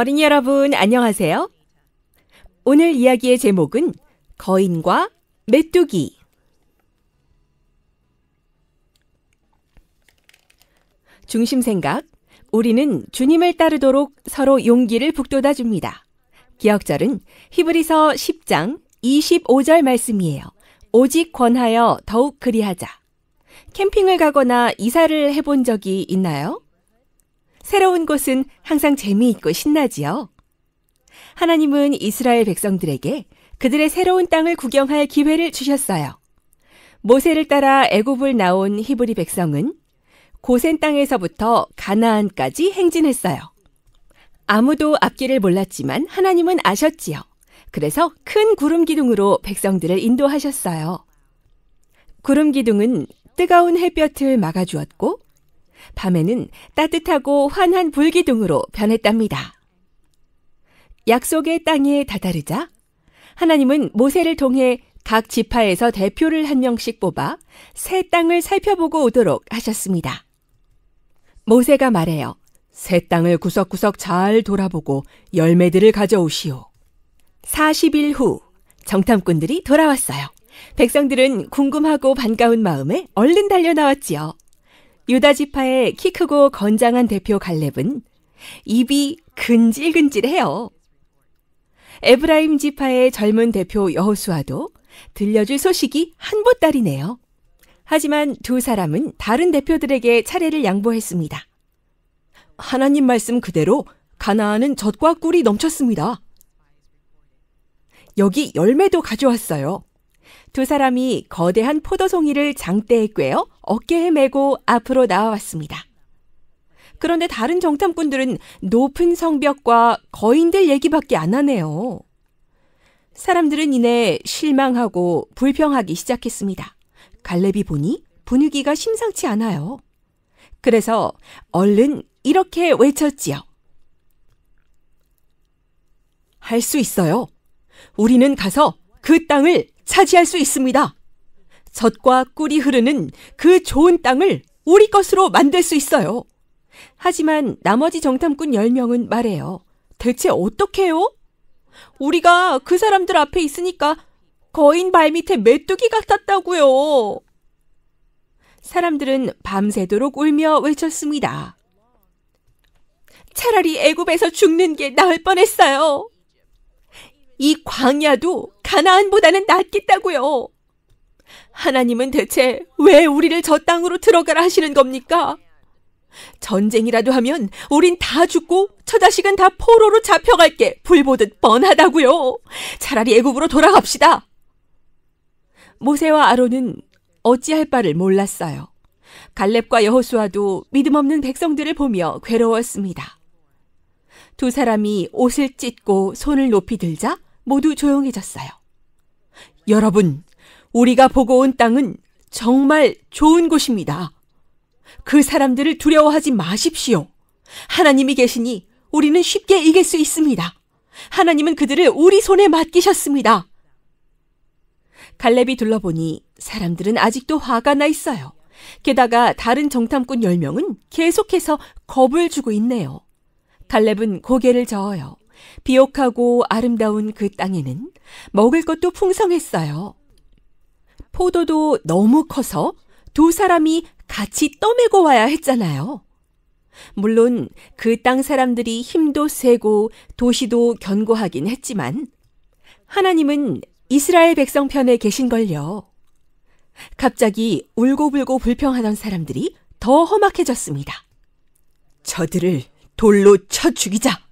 어린이 여러분, 안녕하세요. 오늘 이야기의 제목은 거인과 메뚜기. 중심 생각. 우리는 주님을 따르도록 서로 용기를 북돋아 줍니다. 기억절은 히브리서 10장 25절 말씀이에요. 오직 권하여 더욱 그리하자. 캠핑을 가거나 이사를 해본 적이 있나요? 새로운 곳은 항상 재미있고 신나지요. 하나님은 이스라엘 백성들에게 그들의 새로운 땅을 구경할 기회를 주셨어요. 모세를 따라 애굽을 나온 히브리 백성은 고센 땅에서부터 가나안까지 행진했어요. 아무도 앞길을 몰랐지만 하나님은 아셨지요. 그래서 큰 구름 기둥으로 백성들을 인도하셨어요. 구름 기둥은 뜨거운 햇볕을 막아주었고 밤에는 따뜻하고 환한 불기둥으로 변했답니다. 약속의 땅에 다다르자 하나님은 모세를 통해 각 지파에서 대표를 한 명씩 뽑아 새 땅을 살펴보고 오도록 하셨습니다. 모세가 말해요. 새 땅을 구석구석 잘 돌아보고 열매들을 가져오시오. 40일 후 정탐꾼들이 돌아왔어요. 백성들은 궁금하고 반가운 마음에 얼른 달려 나왔지요. 유다 지파의 키 크고 건장한 대표 갈렙은 입이 근질근질해요. 에브라임 지파의 젊은 대표 여호수아도 들려줄 소식이 한보따리네요. 하지만 두 사람은 다른 대표들에게 차례를 양보했습니다. 하나님 말씀 그대로 가나안은 젖과 꿀이 넘쳤습니다. 여기 열매도 가져왔어요. 두 사람이 거대한 포도송이를 장대에 꿰어 어깨에 메고 앞으로 나와왔습니다. 그런데 다른 정탐꾼들은 높은 성벽과 거인들 얘기밖에 안 하네요. 사람들은 이내 실망하고 불평하기 시작했습니다. 갈렙이 보니 분위기가 심상치 않아요. 그래서 얼른 이렇게 외쳤지요. 할 수 있어요. 우리는 가서 그 땅을 차지할 수 있습니다. 젖과 꿀이 흐르는 그 좋은 땅을 우리 것으로 만들 수 있어요. 하지만 나머지 정탐꾼 10명은 말해요. 대체 어떻게 해요? 우리가 그 사람들 앞에 있으니까 거인 발밑에 메뚜기 같았다고요. 사람들은 밤새도록 울며 외쳤습니다. 차라리 애굽에서 죽는 게 나을 뻔했어요. 이 광야도 가나안보다는 낫겠다고요. 하나님은 대체 왜 우리를 저 땅으로 들어가라 하시는 겁니까? 전쟁이라도 하면 우린 다 죽고 처자식은 다 포로로 잡혀갈 게 불보듯 뻔하다고요. 차라리 애굽으로 돌아갑시다. 모세와 아론은 어찌할 바를 몰랐어요. 갈렙과 여호수아도 믿음 없는 백성들을 보며 괴로웠습니다. 두 사람이 옷을 찢고 손을 높이 들자 모두 조용해졌어요. 여러분, 우리가 보고 온 땅은 정말 좋은 곳입니다. 그 사람들을 두려워하지 마십시오. 하나님이 계시니 우리는 쉽게 이길 수 있습니다. 하나님은 그들을 우리 손에 맡기셨습니다. 갈렙이 둘러보니 사람들은 아직도 화가 나 있어요. 게다가 다른 정탐꾼 10명은 계속해서 겁을 주고 있네요. 갈렙은 고개를 저어요. 비옥하고 아름다운 그 땅에는 먹을 것도 풍성했어요. 포도도 너무 커서 두 사람이 같이 떠매고 와야 했잖아요. 물론 그 땅 사람들이 힘도 세고 도시도 견고하긴 했지만 하나님은 이스라엘 백성 편에 계신걸요. 갑자기 울고불고 불평하던 사람들이 더 험악해졌습니다. 저들을 돌로 쳐 죽이자!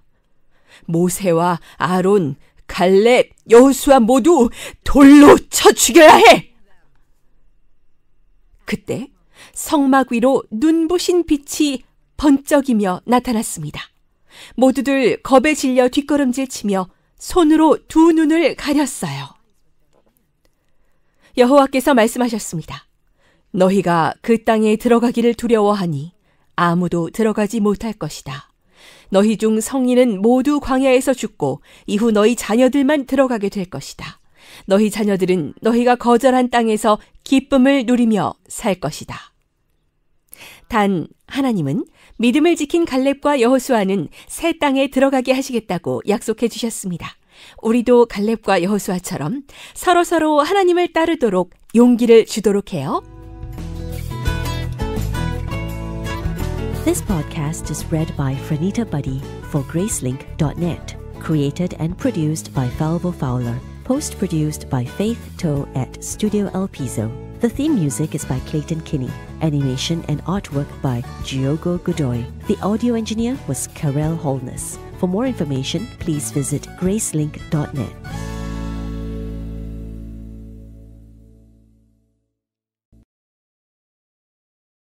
모세와 아론, 갈렙, 여호수아 모두 돌로 쳐 죽여야 해. 그때 성막 위로 눈부신 빛이 번쩍이며 나타났습니다. 모두들 겁에 질려 뒷걸음질 치며 손으로 두 눈을 가렸어요. 여호와께서 말씀하셨습니다. 너희가 그 땅에 들어가기를 두려워하니 아무도 들어가지 못할 것이다. 너희 중 성인은 모두 광야에서 죽고 이후 너희 자녀들만 들어가게 될 것이다. 너희 자녀들은 너희가 거절한 땅에서 기쁨을 누리며 살 것이다. 단 하나님은 믿음을 지킨 갈렙과 여호수아는 새 땅에 들어가게 하시겠다고 약속해 주셨습니다. 우리도 갈렙과 여호수아처럼 서로서로 하나님을 따르도록 용기를 주도록 해요. This podcast is read by Franita Buddy for Gracelink.net. Created and produced by Falvo Fowler. Post produced by Faith Toe at Studio El Piso. The theme music is by Clayton Kinney. Animation and artwork by Giogo Godoy. The audio engineer was Karel Holness. For more information, please visit Gracelink.net.